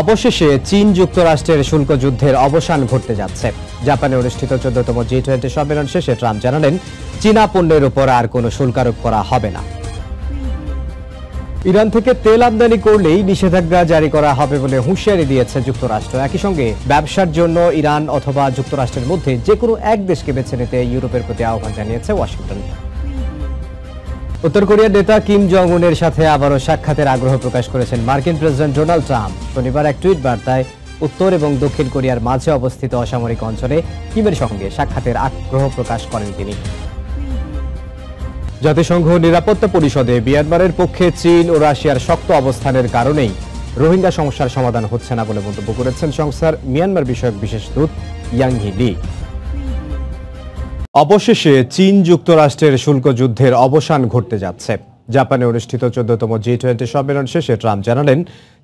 অবশেষে চীন যুক্তরাষ্ট্রের শুল্ক যুদ্ধের অবসান ঘটতে যাচ্ছে জাপানে অনুষ্ঠিত চোদ্দতম জি টোয়েন্টি সম্মেলন শেষে ট্রাম্প জানালেন চীনা পণ্যের উপর আর কোনো শুল্ক আরোপ করা হবে না ইরান থেকে তেল আমদানি করলেই নিষেধাজ্ঞা জারি করা হবে বলে হুঁশিয়ারি দিয়েছে যুক্তরাষ্ট্র একই সঙ্গে ব্যবসার জন্য ইরান অথবা যুক্তরাষ্ট্রের মধ্যে যে কোনো এক দেশকে বেছে নিতে ইউরোপের প্রতি আহ্বান জানিয়েছে ওয়াশিংটন উত্তর কোরিয়ার নেতা কিম জং উনের সাথে আবারও সাক্ষাতের আগ্রহ প্রকাশ করেছেন মার্কিন প্রেসিডেন্ট ডোনাল্ড ট্রাম্প শনিবার এক টুইট বার্তায় উত্তর এবং দক্ষিণ কোরিয়ার মাঝে অবস্থিত অসামরিক অঞ্চলে কিমের সঙ্গে সাক্ষাতের আগ্রহ প্রকাশ করেন তিনি জাতিসংঘ নিরাপত্তা পরিষদে মিয়ানমারের পক্ষে চীন ও রাশিয়ার শক্ত অবস্থানের কারণেই রোহিঙ্গা সমস্যার সমাধান হচ্ছে না বলে মন্তব্য করেছেন সংস্থার মিয়ানমার বিষয়ক বিশেষ দূত ইয়াংহি লি অবশেষে চীন যুক্তরাষ্ট্রের শুল্ক যুদ্ধের অবসান ঘটতে যাচ্ছে জাপানে অনুষ্ঠিত চোদ্দতম জি টোয়েন্টি সম্মেলন শেষে ট্রাম্প জানালেন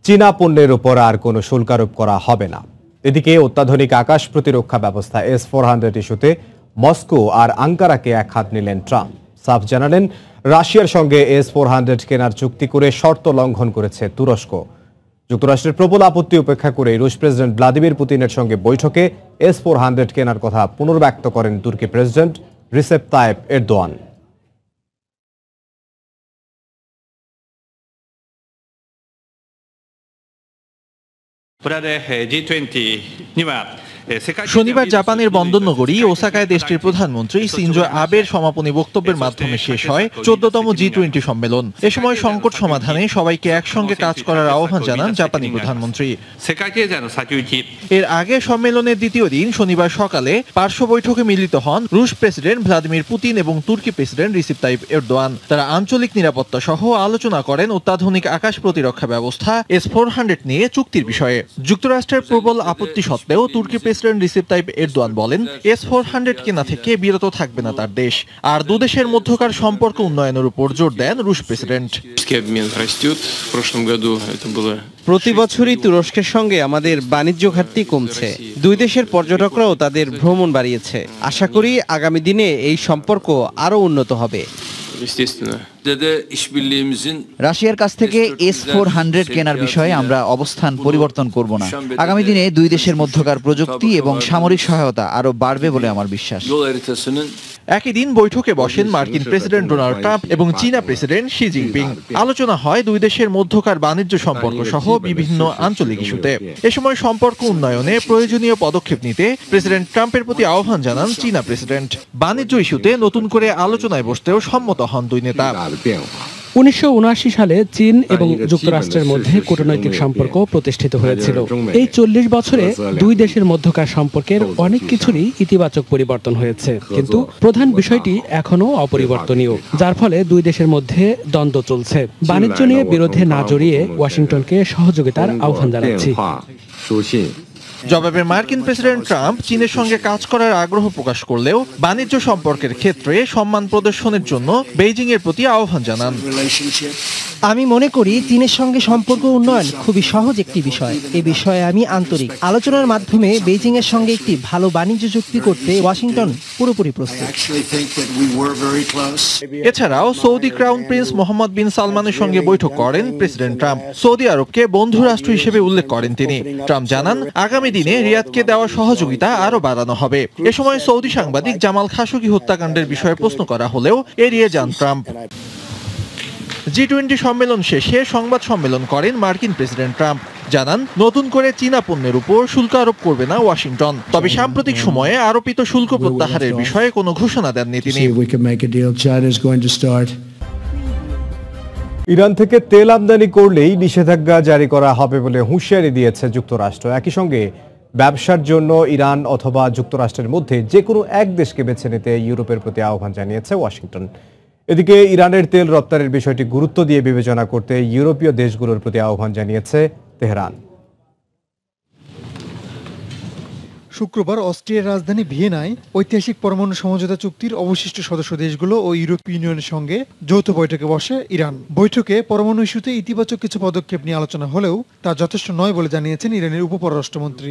চীনা পণ্যের উপর আর কোনো শুল্কারোপ করা হবে না এদিকে অত্যাধুনিক আকাশ প্রতিরক্ষা ব্যবস্থা এস ফোর হান্ড্রেড ইস্যুতে মস্কো আর আঙ্কারাকে এক হাত নিলেন ট্রাম্প সাফ জানালেন রাশিয়ার সঙ্গে এস ফোর হান্ড্রেড কেনার চুক্তি করে শর্ত লঙ্ঘন করেছে তুরস্ক যুক্তরাষ্ট্রের প্রবল আপত্তি উপেক্ষা করে রুশ প্রেসিডেন্ট ভ্লাদিমির পুতিনের সঙ্গে বৈঠকে এস ফোর হান্ড্রেড কেনার কথা পুনর্ব্যক্ত করেন তুর্কি president Recep Tayyip Erdogan Г20 には eh, শনিবার জাপানের বন্দর নগরী ওসাকায় দেশটির প্রধানমন্ত্রী সিনজো আবের সমাপনী বক্তব্যের মাধ্যমে শেষ হয় চোদ্দতম জি টোয়েন্টি সম্মেলন এ সময় সংকট সমাধানে সবাইকে একসঙ্গে কাজ করার আহ্বান জানান জাপানি প্রধানমন্ত্রী এর আগে সম্মেলনের দ্বিতীয় দিন শনিবার সকালে পার্শ্ব বৈঠকে মিলিত হন রুশ প্রেসিডেন্ট ভ্লাদিমির পুতিন এবং তুর্কি প্রেসিডেন্ট রিসিপ তাইব এরদোয়ান তারা আঞ্চলিক নিরাপত্তা সহ আলোচনা করেন অত্যাধুনিক আকাশ প্রতিরক্ষা ব্যবস্থা এস ফোর হান্ড্রেড নিয়ে চুক্তির বিষয়ে যুক্তরাষ্ট্রের প্রবল আপত্তি সত্ত্বেও তুর্কি press president Recep Tayyip Erdogan বলেন এস ফোর হান্ড্রেড কেনা থেকে বিরত থাকবে না তার দেশ আর দু দেশের মধ্যকার সম্পর্ক উন্নয়নের উপর জোর দেন রুশ প্রেসিডেন্ট প্রতি বছরই তুরস্কের সঙ্গে আমাদের বাণিজ্য ঘাটতি কমছে দুই দেশের পর্যটকরাও তাদের ভ্রমণ বাড়িয়েছে আশা করি আগামী দিনে এই সম্পর্ক আরও উন্নত হবে রাশিয়ার কাছ থেকে এস ফোর হান্ড্রেড কেনার বিষয়ে আমরা অবস্থান পরিবর্তন করব না আগামী দিনে দুই দেশের মধ্যকার প্রযুক্তি এবং সামরিক সহায়তা আরও বাড়বে বলে আমার বিশ্বাস একই দিন বৈঠকে বসেন মার্কিন প্রেসিডেন্ট ডোনাল্ড ট্রাম্প এবং চীনা প্রেসিডেন্ট শি জিনপিং আলোচনা হয় দুই দেশের মধ্যকার বাণিজ্য সম্পর্ক সহ বিভিন্ন আঞ্চলিক ইস্যুতে এ সময় সম্পর্ক উন্নয়নে প্রয়োজনীয় পদক্ষেপ নিতে প্রেসিডেন্ট ট্রাম্পের প্রতি আহ্বান জানান চীনা প্রেসিডেন্ট বাণিজ্য ইস্যুতে নতুন করে আলোচনায় বসতেও সম্মত হন দুই নেতা উনিশশো সালে চীন এবং যুক্তরাষ্ট্রের মানে মধ্যে কূটনৈতিক সম্পর্ক প্রতিষ্ঠিত হয়েছিল এই চল্লিশ বছরে দুই দেশের মধ্যকার সম্পর্কের অনেক কিছুরই ইতিবাচক পরিবর্তন হয়েছে কিন্তু প্রধান বিষয়টি এখনও অপরিবর্তনীয় যার ফলে দুই দেশের মধ্যে দ্বন্দ্ব চলছে বাণিজ্য নিয়ে বিরোধে না জড়িয়ে ওয়াশিংটনকে সহযোগিতার আহ্বান জানাচ্ছি জবাবে মার্কিন প্রেসিডেন্ট ট্রাম্প চীনের সঙ্গে কাজ করার আগ্রহ প্রকাশ করলেও বাণিজ্য সম্পর্কের ক্ষেত্রে সম্মান প্রদর্শনের জন্য বেইজিং এর প্রতি আহ্বান জানান আমি মনে করি চীনের সঙ্গে সম্পর্ক উন্নয়ন খুবই সহজ একটি বিষয় এ বিষয়ে আমি আন্তরিক আলোচনার মাধ্যমে বেজিং এর সঙ্গে একটি ভালো বাণিজ্য চুক্তি করতে ওয়াশিংটন পুরোপুরি প্রস্তুত এছাড়াও Saudi crown prince Mohammed bin সালমানের সঙ্গে বৈঠক করেন প্রেসিডেন্ট ট্রাম্প সৌদি আরবকে বন্ধু রাষ্ট্র হিসেবে উল্লেখ করেন তিনি ট্রাম্প জানান আগামী দিনে রিয়াদকে দেওয়া সহযোগিতা আরও বাড়ানো হবে এ সময় সৌদি সাংবাদিক জামাল খাসুকি হত্যাকাণ্ডের বিষয়ে প্রশ্ন করা হলেও এড়িয়ে যান ট্রাম্প জি টোয়েন্টি সম্মেলন শেষে সংবাদ সম্মেলন করেন মার্কিন প্রেসিডেন্ট ট্রাম্প জানান নতুন করে চীনা পণ্যের উপর শুল্ক আরোপ করবে না ওয়াশিংটন তবে সাম্প্রতিক সময়ে আরোপিত শুল্ক প্রত্যাহারের বিষয়ে কোনো ঘোষণা দেননি তিনি ইরান থেকে তেল আমদানি করলেই নিষেধাজ্ঞা জারি করা হবে বলে হুঁশিয়ারি দিয়েছে যুক্তরাষ্ট্র একই সঙ্গে ব্যবসার জন্য ইরান অথবা যুক্তরাষ্ট্রের মধ্যে যে কোনো এক দেশকে বেছে নিতে ইউরোপের প্রতি আহ্বান জানিয়েছে ওয়াশিংটন এদিকে ইরানের তেল রপ্তানির বিষয়টি গুরুত্ব দিয়ে বিবেচনা করতে ইউরোপীয় দেশগুলোর প্রতি আহ্বান জানিয়েছে তেহরান শুক্রবার অস্ট্রিয়ার রাজধানী ভিয়েনায় ঐতিহাসিক পরমাণু সমঝোতা চুক্তির অবশিষ্ট সদস্য দেশগুলো ও ইউরোপীয় ইউনিয়নের সঙ্গে যৌথ বৈঠকে বসে ইরান বৈঠকে পরমাণু ইস্যুতে ইতিবাচক কিছু পদক্ষেপ নিয়ে আলোচনা হলেও তা যথেষ্ট নয় বলে জানিয়েছেন ইরানের উপপররাষ্ট্রমন্ত্রী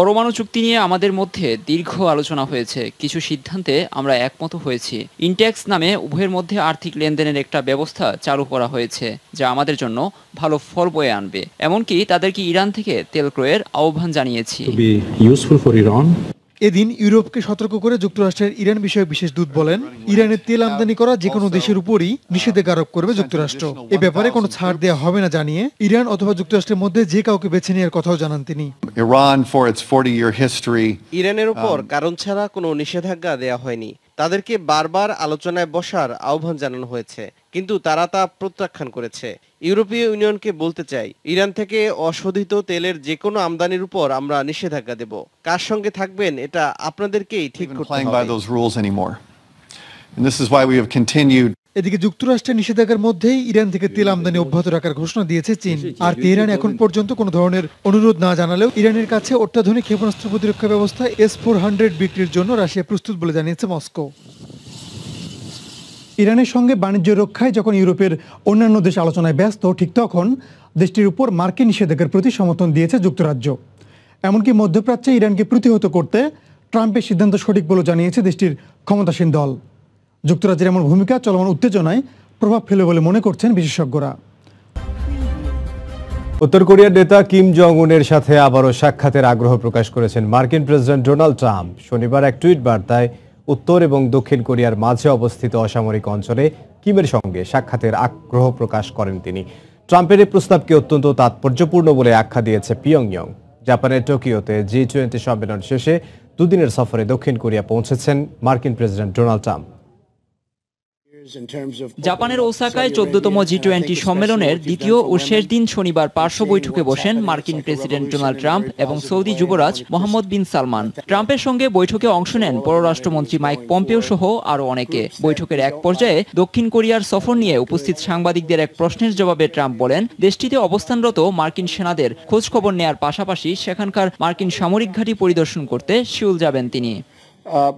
পরমাণু চুক্তি নিয়ে আমাদের মধ্যে দীর্ঘ আলোচনা হয়েছে কিছু সিদ্ধান্তে আমরা একমত হয়েছি ইনটেক্স নামে উভয়ের মধ্যে আর্থিক লেনদেনের একটা ব্যবস্থা চালু করা হয়েছে যা আমাদের জন্য ভালো ফল বয়ে আনবে এমনকি তাদেরকে ইরান থেকে তেল ক্রয়ের আহ্বান জানিয়েছি এদিন ইউরোপকে সতর্ক করে যুক্তরাষ্ট্রের ইরান বিষয়ে বিশেষ দূত বলেন ইরানের তেল আমদানি করা যে কোনো দেশের উপরই নিষেধাজ্ঞা আরোপ করবে যুক্তরাষ্ট্র এ ব্যাপারে কোনো ছাড় দেওয়া হবে না জানিয়ে ইরান অথবা যুক্তরাষ্ট্রের মধ্যে যে কাউকে বেছে নেওয়ার কথাও জানান তিনি ইরানের উপর um, কারণ ছাড়া কোনো নিষেধাজ্ঞা দেয়া হয়নি তাদেরকে বারবার আলোচনায় বসার আহ্বান জানানো হয়েছে কিন্তু তারা তা প্রত্যাখ্যান করেছে ইউরোপীয় ইউনিয়নকে বলতে চাই ইরান থেকে অশোধিত তেলের যে কোনো আমদানির উপর আমরা নিষেধাজ্ঞা দেব কার সঙ্গে থাকবেন এটা আপনাদেরকেই ঠিক এদিকে যুক্তরাষ্ট্রের নিষেধাজ্ঞার মধ্যেই ইরান থেকে তেল আমদানি অব্যাহত রাখার ঘোষণা দিয়েছে চীন আর তেহরান এখন পর্যন্ত কোনো ধরনের অনুরোধ না জানালেও ইরানের কাছে অত্যাধুনিক ক্ষেপণাস্ত্র প্রতিরক্ষা ব্যবস্থা এস ফোর হান্ড্রেড বিক্রির জন্য রাশিয়া প্রস্তুত বলে জানিয়েছে মস্কো ইরানের সঙ্গে বাণিজ্য রক্ষায় যখন ইউরোপের অন্যান্য দেশ আলোচনায় ব্যস্ত ঠিক তখন দেশটির উপর মার্কিন নিষেধাজ্ঞার প্রতি সমর্থন দিয়েছে যুক্তরাজ্য এমনকি মধ্যপ্রাচ্যে ইরানকে প্রতিহত করতে ট্রাম্পের সিদ্ধান্ত সঠিক বলে জানিয়েছে দেশটির ক্ষমতাসীন দল যুক্তরাজ্যের এমন ভূমিকা চলমান উত্তেজনায় প্রভাব ফেলে বলে মনে করছেন বিশেষজ্ঞরা উত্তর কোরিয়ার নেতা কিম জং উনের সাথে আবারও সাক্ষাতের আগ্রহ প্রকাশ করেছেন মার্কিন প্রেসিডেন্ট ডোনাল্ড ট্রাম্প শনিবার এক টুইট বার্তায় উত্তর এবং দক্ষিণ কোরিয়ার মাঝে অবস্থিত অসামরিক অঞ্চলে কিমের সঙ্গে সাক্ষাতের আগ্রহ প্রকাশ করেন তিনি ট্রাম্পের এই প্রস্তাবকে অত্যন্ত তাৎপর্যপূর্ণ বলে আখ্যা দিয়েছে ইয়ং জাপানের টোকিওতে জি টোয়েন্টি সম্মেলন শেষে দুদিনের সফরে দক্ষিণ কোরিয়া পৌঁছেছেন মার্কিন প্রেসিডেন্ট ডোনাল্ড ট্রাম্প জাপানের ওসাকায় চোদ্দতম জি uh, টোয়েন্টি সম্মেলনের দ্বিতীয় ও শেষ দিন শনিবার পার্শ্ব বৈঠকে বসেন মার্কিন প্রেসিডেন্ট ডোনাল্ড ট্রাম্প এবং সৌদি যুবরাজ মোহাম্মদ বিন সালমান ট্রাম্পের সঙ্গে বৈঠকে অংশ নেন পররাষ্ট্রমন্ত্রী মাইক পম্পেও সহ আরও অনেকে বৈঠকের এক পর্যায়ে uh, দক্ষিণ কোরিয়ার সফর নিয়ে উপস্থিত সাংবাদিকদের এক প্রশ্নের জবাবে ট্রাম্প বলেন দেশটিতে অবস্থানরত মার্কিন সেনাদের খোঁজখবর নেয়ার পাশাপাশি সেখানকার মার্কিন সামরিক ঘাঁটি পরিদর্শন করতে শিউল যাবেন তিনি uh,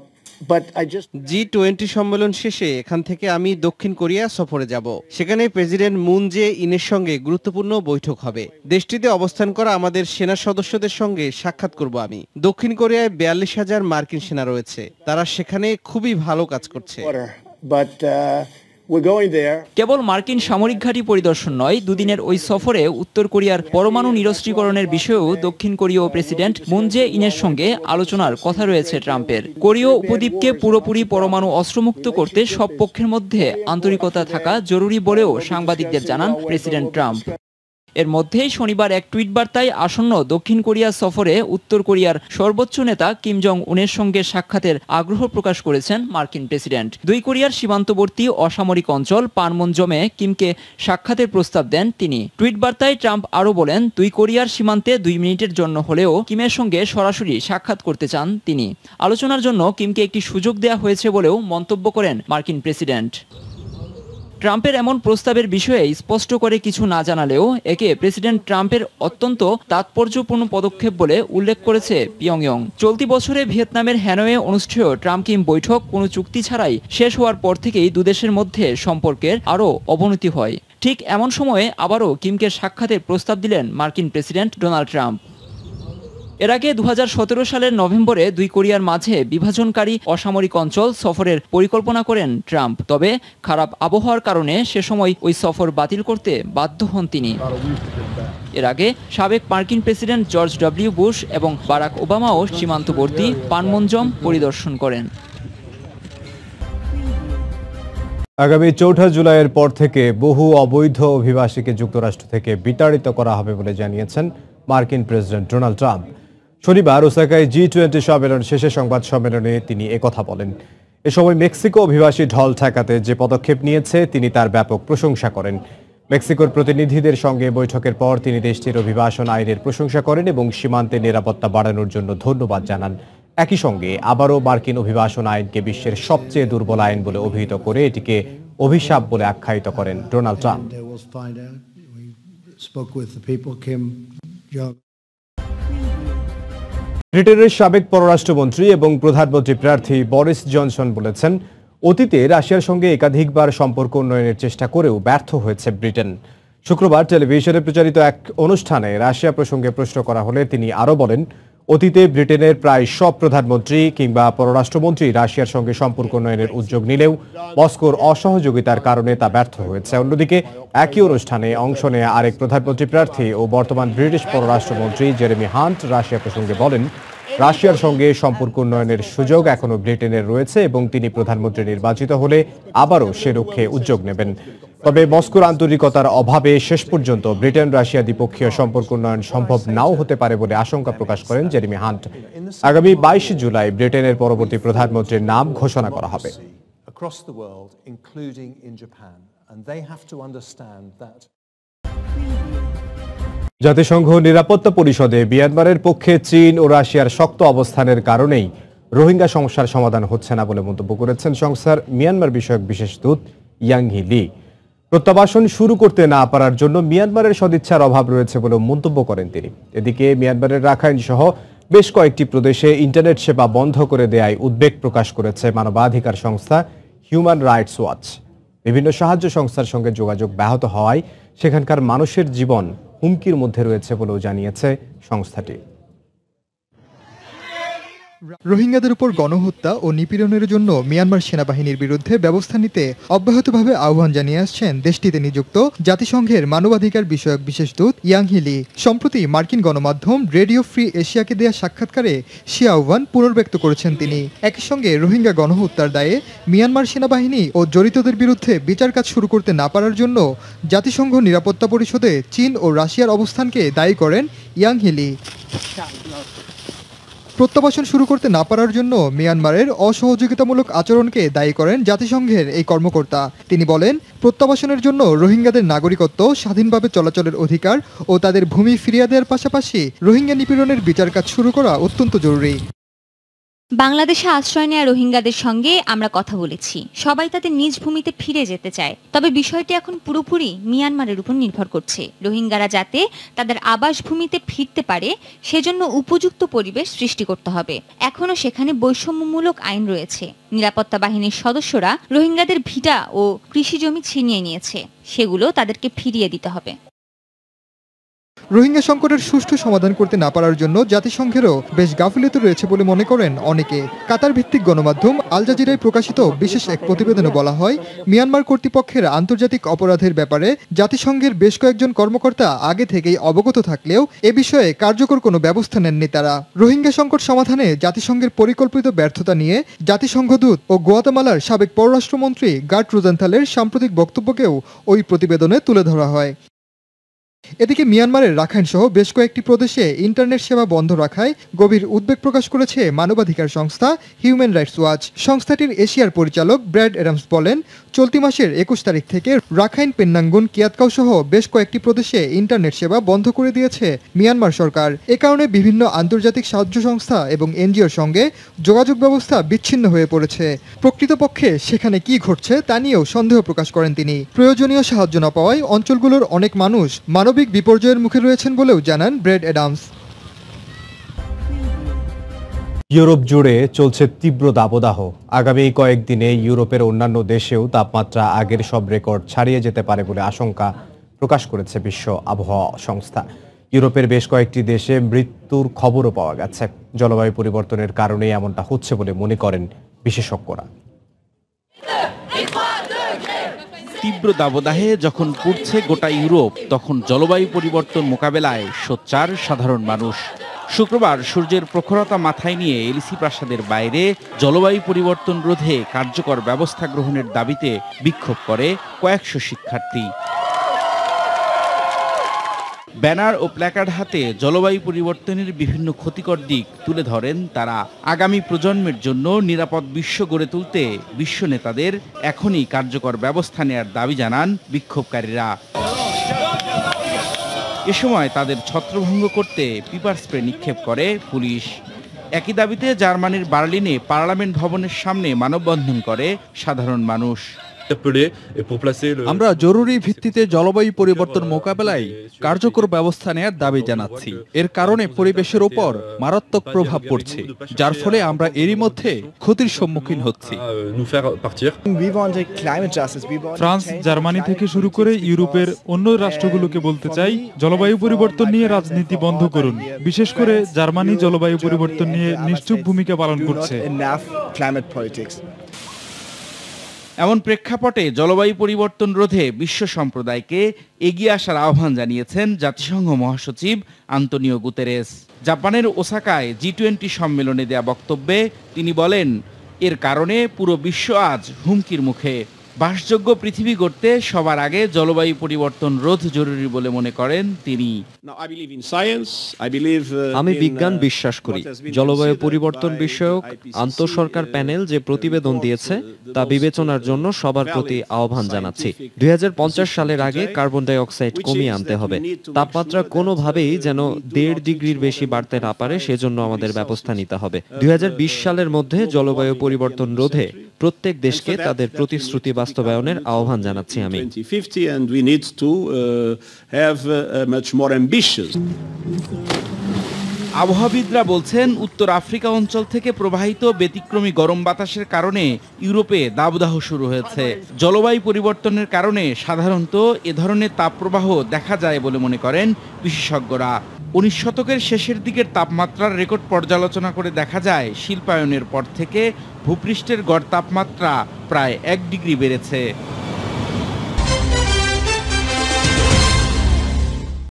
জি টোয়েন্টি সম্মেলন শেষে এখান থেকে আমি দক্ষিণ কোরিয়া সফরে যাব সেখানে প্রেসিডেন্ট মুন জে ইনের সঙ্গে গুরুত্বপূর্ণ বৈঠক হবে দেশটিতে অবস্থান করা আমাদের সেনা সদস্যদের সঙ্গে সাক্ষাৎ করব আমি দক্ষিণ কোরিয়ায় বিয়াল্লিশ হাজার মার্কিন সেনা রয়েছে তারা সেখানে খুবই ভালো কাজ করছে uh, কেবল মার্কিন সামরিক ঘাঁটি পরিদর্শন নয় দুদিনের ওই সফরে উত্তর কোরিয়ার পরমাণু নিরস্ত্রীকরণের বিষয়েও দক্ষিণ কোরীয় প্রেসিডেন্ট মুন জে ইনের সঙ্গে আলোচনার কথা রয়েছে ট্রাম্পের কোরীয় উপদ্বীপকে পুরোপুরি পরমাণু অস্ত্রমুক্ত করতে সব পক্ষের মধ্যে আন্তরিকতা থাকা জরুরি বলেও সাংবাদিকদের জানান প্রেসিডেন্ট ট্রাম্প এর মধ্যেই শনিবার এক টুইট বার্তায় আসন্ন দক্ষিণ কোরিয়া সফরে উত্তর কোরিয়ার সর্বোচ্চ নেতা কিম জং উনের সঙ্গে সাক্ষাতের আগ্রহ প্রকাশ করেছেন মার্কিন প্রেসিডেন্ট দুই কোরিয়ার সীমান্তবর্তী অসামরিক অঞ্চল জমে কিমকে সাক্ষাতের প্রস্তাব দেন তিনি টুইট বার্তায় ট্রাম্প আরও বলেন দুই কোরিয়ার সীমান্তে দুই মিনিটের জন্য হলেও কিমের সঙ্গে সরাসরি সাক্ষাৎ করতে চান তিনি আলোচনার জন্য কিমকে একটি সুযোগ দেয়া হয়েছে বলেও মন্তব্য করেন মার্কিন প্রেসিডেন্ট ট্রাম্পের এমন প্রস্তাবের বিষয়ে স্পষ্ট করে কিছু না জানালেও একে প্রেসিডেন্ট ট্রাম্পের অত্যন্ত তাৎপর্যপূর্ণ পদক্ষেপ বলে উল্লেখ করেছে পিয়ংয়ং চলতি বছরে ভিয়েতনামের হ্যানোয়ে অনুষ্ঠেয় ট্রাম্প কিম বৈঠক কোনো চুক্তি ছাড়াই শেষ হওয়ার পর থেকেই দুদেশের মধ্যে সম্পর্কের আরও অবনতি হয় ঠিক এমন সময়ে আবারও কিমকে সাক্ষাতের প্রস্তাব দিলেন মার্কিন প্রেসিডেন্ট ডোনাল্ড ট্রাম্প এর আগে দু সালের নভেম্বরে দুই কোরিয়ার মাঝে বিভাজনকারী অসামরিক অঞ্চল সফরের পরিকল্পনা করেন ট্রাম্প তবে খারাপ আবহাওয়ার কারণে সে সময় ওই সফর বাতিল করতে বাধ্য হন তিনি এর আগে সাবেক মার্কিন প্রেসিডেন্ট জর্জ ডব্লিউ বুশ এবং বারাক ওবামাও সীমান্তবর্তী পানমঞ্জম পরিদর্শন করেন আগামী চৌঠা জুলাইয়ের পর থেকে বহু অবৈধ অভিবাসীকে যুক্তরাষ্ট্র থেকে বিতাড়িত করা হবে বলে জানিয়েছেন মার্কিন প্রেসিডেন্ট ডোনাল্ড ট্রাম্প শনিবার ওসাকায় জি টোয়েন্টি সম্মেলন শেষে সংবাদ সম্মেলনে তিনি একথা বলেন এ সময় মেক্সিকো অভিবাসী ঢল ঠেকাতে যে পদক্ষেপ নিয়েছে তিনি তার ব্যাপক প্রশংসা করেন মেক্সিকোর প্রতিনিধিদের সঙ্গে বৈঠকের পর তিনি দেশটির অভিবাসন আইনের প্রশংসা করেন এবং সীমান্তে নিরাপত্তা বাড়ানোর জন্য ধন্যবাদ জানান একই সঙ্গে আবারও মার্কিন অভিবাসন আইনকে বিশ্বের সবচেয়ে দুর্বল আইন বলে অভিহিত করে এটিকে অভিশাপ বলে আখ্যায়িত করেন ডোনাল্ড ট্রাম্প ব্রিটেনের সাবেক পররাষ্ট্রমন্ত্রী এবং প্রধানমন্ত্রী প্রার্থী বরিস জনসন বলেছেন অতীতে রাশিয়ার সঙ্গে একাধিকবার সম্পর্ক উন্নয়নের চেষ্টা করেও ব্যর্থ হয়েছে ব্রিটেন শুক্রবার টেলিভিশনে প্রচারিত এক অনুষ্ঠানে রাশিয়া প্রসঙ্গে প্রশ্ন করা হলে তিনি আরও বলেন অতীতে ব্রিটেনের প্রায় সব প্রধানমন্ত্রী কিংবা পররাষ্ট্রমন্ত্রী রাশিয়ার সঙ্গে সম্পর্ক উন্নয়নের উদ্যোগ নিলেও মস্কোর অসহযোগিতার কারণে তা ব্যর্থ হয়েছে অন্যদিকে একই অনুষ্ঠানে অংশ নেয়া আরেক প্রধানমন্ত্রী প্রার্থী ও বর্তমান ব্রিটিশ পররাষ্ট্রমন্ত্রী জেরেমি হান্ট রাশিয়া প্রসঙ্গে বলেন রাশিয়ার সঙ্গে সম্পর্ক উন্নয়নের সুযোগ এখনও ব্রিটেনের রয়েছে এবং তিনি প্রধানমন্ত্রী নির্বাচিত হলে আবারও সে লক্ষ্যে উদ্যোগ নেবেন তবে মস্কোর আন্তরিকতার অভাবে শেষ পর্যন্ত ব্রিটেন রাশিয়া দ্বিপক্ষীয় সম্পর্ক উন্নয়ন সম্ভব নাও হতে পারে বলে আশঙ্কা প্রকাশ করেন জেরিমি হান্ট আগামী বাইশে জুলাই ব্রিটেনের পরবর্তী প্রধানমন্ত্রীর নাম ঘোষণা করা হবে And they have to understand that. জাতিসংঘ নিরাপত্তা পরিষদে মিয়ানমারের পক্ষে চীন ও রাশিয়ার শক্ত অবস্থানের কারণেই রোহিঙ্গা সমস্যার সমাধান হচ্ছে না বলে মন্তব্য করেছেন সংস্থার মিয়ানমার বিষয়ক বিশেষ দূত ইয়াংহি লি প্রত্যাবাসন শুরু করতে না পারার জন্য মিয়ানমারের সদিচ্ছার অভাব রয়েছে বলে মন্তব্য করেন তিনি এদিকে মিয়ানমারের রাখাইন সহ বেশ কয়েকটি প্রদেশে ইন্টারনেট সেবা বন্ধ করে দেয় উদ্বেগ প্রকাশ করেছে মানবাধিকার সংস্থা হিউম্যান রাইটস ওয়াচ বিভিন্ন সাহায্য সংস্থার সঙ্গে যোগাযোগ ব্যাহত হওয়ায় সেখানকার মানুষের জীবন হুমকির মধ্যে রয়েছে বলেও জানিয়েছে সংস্থাটি রোহিঙ্গাদের উপর গণহত্যা ও নিপীড়নের জন্য মিয়ানমার সেনাবাহিনীর বিরুদ্ধে ব্যবস্থা নিতে অব্যাহতভাবে আহ্বান জানিয়ে আসছেন দেশটিতে নিযুক্ত জাতিসংঘের মানবাধিকার বিষয়ক বিশেষ দূত ইয়াংহিলি সম্প্রতি মার্কিন গণমাধ্যম রেডিও ফ্রি এশিয়াকে দেয়া সাক্ষাৎকারে সে আহ্বান পুনর্ব্যক্ত করেছেন তিনি একই সঙ্গে রোহিঙ্গা গণহত্যার দায়ে মিয়ানমার সেনাবাহিনী ও জড়িতদের বিরুদ্ধে বিচার কাজ শুরু করতে না পারার জন্য জাতিসংঘ নিরাপত্তা পরিষদে চীন ও রাশিয়ার অবস্থানকে দায়ী করেন ইয়াংহিলি প্রত্যাবাসন শুরু করতে না পারার জন্য মিয়ানমারের অসহযোগিতামূলক আচরণকে দায়ী করেন জাতিসংঘের এই কর্মকর্তা তিনি বলেন প্রত্যাবাসনের জন্য রোহিঙ্গাদের নাগরিকত্ব স্বাধীনভাবে চলাচলের অধিকার ও তাদের ভূমি ফিরিয়ে দেওয়ার পাশাপাশি রোহিঙ্গা নিপীড়নের বিচার কাজ শুরু করা অত্যন্ত জরুরি বাংলাদেশে আশ্রয় নেওয়া রোহিঙ্গাদের সঙ্গে আমরা কথা বলেছি সবাই তাদের নিজ ভূমিতে ফিরে যেতে চায় তবে বিষয়টি এখন পুরোপুরি মিয়ানমারের উপর নির্ভর করছে রোহিঙ্গারা যাতে তাদের আবাসভূমিতে ফিরতে পারে সেজন্য উপযুক্ত পরিবেশ সৃষ্টি করতে হবে এখনও সেখানে বৈষম্যমূলক আইন রয়েছে নিরাপত্তা বাহিনীর সদস্যরা রোহিঙ্গাদের ভিটা ও কৃষিজমি ছিনিয়ে নিয়েছে সেগুলো তাদেরকে ফিরিয়ে দিতে হবে রোহিঙ্গা সংকটের সুষ্ঠু সমাধান করতে না পারার জন্য জাতিসংঘেরও বেশ গাফিলিত রয়েছে বলে মনে করেন অনেকে কাতার ভিত্তিক গণমাধ্যম আল জাজিরায় প্রকাশিত বিশেষ এক প্রতিবেদনে বলা হয় মিয়ানমার কর্তৃপক্ষের আন্তর্জাতিক অপরাধের ব্যাপারে জাতিসংঘের বেশ কয়েকজন কর্মকর্তা আগে থেকেই অবগত থাকলেও এ বিষয়ে কার্যকর কোনো ব্যবস্থা নেননি তারা রোহিঙ্গা সংকট সমাধানে জাতিসংঘের পরিকল্পিত ব্যর্থতা নিয়ে জাতিসংঘ দূত ও গোয়াতামালার সাবেক পররাষ্ট্রমন্ত্রী গার্ড রোজেন্থালের সাম্প্রতিক বক্তব্যকেও ওই প্রতিবেদনে তুলে ধরা হয় এদিকে মিয়ানমারের রাখাইন সহ বেশ কয়েকটি প্রদেশে ইন্টারনেট সেবা বন্ধ রাখায় গভীর উদ্বেগ প্রকাশ করেছে মানবাধিকার সংস্থা হিউম্যান রাইটস ওয়াচ সংস্থাটির এশিয়ার পরিচালক ব্র্যাড এরামস বলেন চলতি মাসের একুশ তারিখ থেকে রাখাইন পেন্নাঙ্গুন কিয়াতকাও সহ বেশ কয়েকটি প্রদেশে ইন্টারনেট সেবা বন্ধ করে দিয়েছে মিয়ানমার সরকার এ কারণে বিভিন্ন আন্তর্জাতিক সাহায্য সংস্থা এবং এনজিওর সঙ্গে যোগাযোগ ব্যবস্থা বিচ্ছিন্ন হয়ে পড়েছে প্রকৃতপক্ষে সেখানে কি ঘটছে তা নিয়েও সন্দেহ প্রকাশ করেন তিনি প্রয়োজনীয় সাহায্য না পাওয়ায় অঞ্চলগুলোর অনেক মানুষ মানব মানবিক বিপর্যয়ের মুখে রয়েছেন বলেও জানান ব্রেড অ্যাডামস ইউরোপ জুড়ে চলছে তীব্র দাবদাহ আগামী কয়েকদিনে ইউরোপের অন্যান্য দেশেও তাপমাত্রা আগের সব রেকর্ড ছাড়িয়ে যেতে পারে বলে আশঙ্কা প্রকাশ করেছে বিশ্ব আবহাওয়া সংস্থা ইউরোপের বেশ কয়েকটি দেশে মৃত্যুর খবরও পাওয়া গেছে জলবায়ু পরিবর্তনের কারণে এমনটা হচ্ছে বলে মনে করেন বিশেষজ্ঞরা তীব্র দাবদাহে যখন পুড়ছে গোটা ইউরোপ তখন জলবায়ু পরিবর্তন মোকাবেলায় সোচ্চার সাধারণ মানুষ শুক্রবার সূর্যের প্রখরতা মাথায় নিয়ে এলিসি প্রাসাদের বাইরে জলবায়ু পরিবর্তন রোধে কার্যকর ব্যবস্থা গ্রহণের দাবিতে বিক্ষোভ করে কয়েকশো শিক্ষার্থী ব্যানার ও প্ল্যাকার্ড হাতে জলবায়ু পরিবর্তনের বিভিন্ন ক্ষতিকর দিক তুলে ধরেন তারা আগামী প্রজন্মের জন্য নিরাপদ বিশ্ব গড়ে তুলতে বিশ্ব নেতাদের এখনই কার্যকর ব্যবস্থা নেয়ার দাবি জানান বিক্ষোভকারীরা এ সময় তাদের ছত্রভঙ্গ করতে পিপার স্প্রে নিক্ষেপ করে পুলিশ একই দাবিতে জার্মানির বার্লিনে পার্লামেন্ট ভবনের সামনে মানববন্ধন করে সাধারণ মানুষ আমরা জরুরি ভিত্তিতে জলবায়ু পরিবর্তন মোকাবেলায় কার্যকর ব্যবস্থা নেয়ার দাবি জানাচ্ছি এর কারণে পরিবেশের উপর euh, মারাত্মক প্রভাব পড়ছে যার ফলে euh, আমরা এরই মধ্যে ক্ষতির সম্মুখীন হচ্ছি euh, ফ্রান্স জার্মানি থেকে শুরু করে ইউরোপের অন্য uh, রাষ্ট্রগুলোকে বলতে চাই জলবায়ু পরিবর্তন নিয়ে রাজনীতি বন্ধ করুন বিশেষ করে জার্মানি জলবায়ু পরিবর্তন নিয়ে নিশ্চুপ ভূমিকা পালন করছে এমন প্রেক্ষাপটে জলবায়ু পরিবর্তন রোধে বিশ্ব সম্প্রদায়কে এগিয়ে আসার আহ্বান জানিয়েছেন জাতিসংঘ মহাসচিব আন্তনিও গুতেরেস জাপানের ওসাকায় জি টোয়েন্টি সম্মেলনে দেয়া বক্তব্যে তিনি বলেন এর কারণে পুরো বিশ্ব আজ হুমকির মুখে বাসযোগ্য পৃথিবী গড়তে সবার আগে জলবায়ু পরিবর্তন রোধ জরুরি বলে মনে করেন তিনি uh, আমি বিজ্ঞান uh, বিশ্বাস করি জলবায়ু পরিবর্তন বিষয়ক uh, আন্তঃসরকার প্যানেল যে প্রতিবেদন দিয়েছে তা বিবেচনার জন্য সবার প্রতি আহ্বান জানাচ্ছি দুই সালের আগে কার্বন ডাই অক্সাইড কমিয়ে আনতে হবে তাপমাত্রা কোনোভাবেই যেন দেড় ডিগ্রির বেশি বাড়তে না পারে সেজন্য আমাদের ব্যবস্থা নিতে হবে দুই সালের মধ্যে জলবায়ু পরিবর্তন রোধে প্রত্যেক দেশকে তাদের প্রতিশ্রুতি বাস্তবায়নের আহ্বান জানাচ্ছি আমি uh, uh, আবহাওয়িদরা বলছেন উত্তর আফ্রিকা অঞ্চল থেকে প্রবাহিত ব্যতিক্রমী গরম বাতাসের কারণে ইউরোপে দাবদাহ শুরু হয়েছে জলবায়ু পরিবর্তনের কারণে সাধারণত এ ধরনের তাপপ্রবাহ দেখা যায় বলে মনে করেন বিশেষজ্ঞরা উনিশ শতকের শেষের দিকের তাপমাত্রার রেকর্ড পর্যালোচনা করে দেখা যায় শিল্পায়নের পর থেকে ভূপৃষ্ঠের গড় তাপমাত্রা প্রায় এক ডিগ্রি বেড়েছে